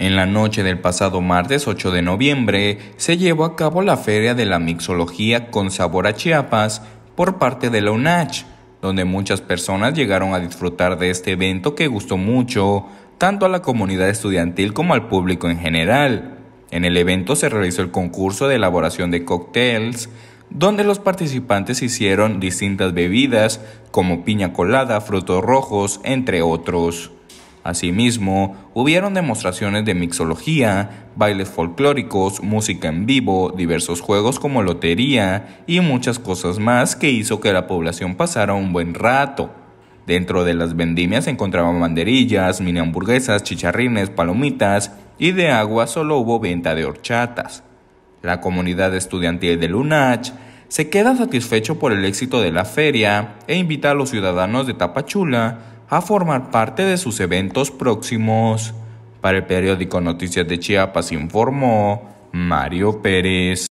En la noche del pasado martes 8 de noviembre se llevó a cabo la Feria de la Mixología con Sabor a Chiapas por parte de la UNACH, donde muchas personas llegaron a disfrutar de este evento que gustó mucho tanto a la comunidad estudiantil como al público en general. En el evento se realizó el concurso de elaboración de cócteles, donde los participantes hicieron distintas bebidas como piña colada, frutos rojos, entre otros. Asimismo, hubieron demostraciones de mixología, bailes folclóricos, música en vivo, diversos juegos como lotería y muchas cosas más que hizo que la población pasara un buen rato. Dentro de las vendimias se encontraban banderillas, mini hamburguesas, chicharrines, palomitas y de agua solo hubo venta de horchatas. La comunidad estudiantil de Lunach se queda satisfecho por el éxito de la feria e invita a los ciudadanos de Tapachula a formar parte de sus eventos próximos. Para el periódico Noticias de Chiapas informó Mario Pérez.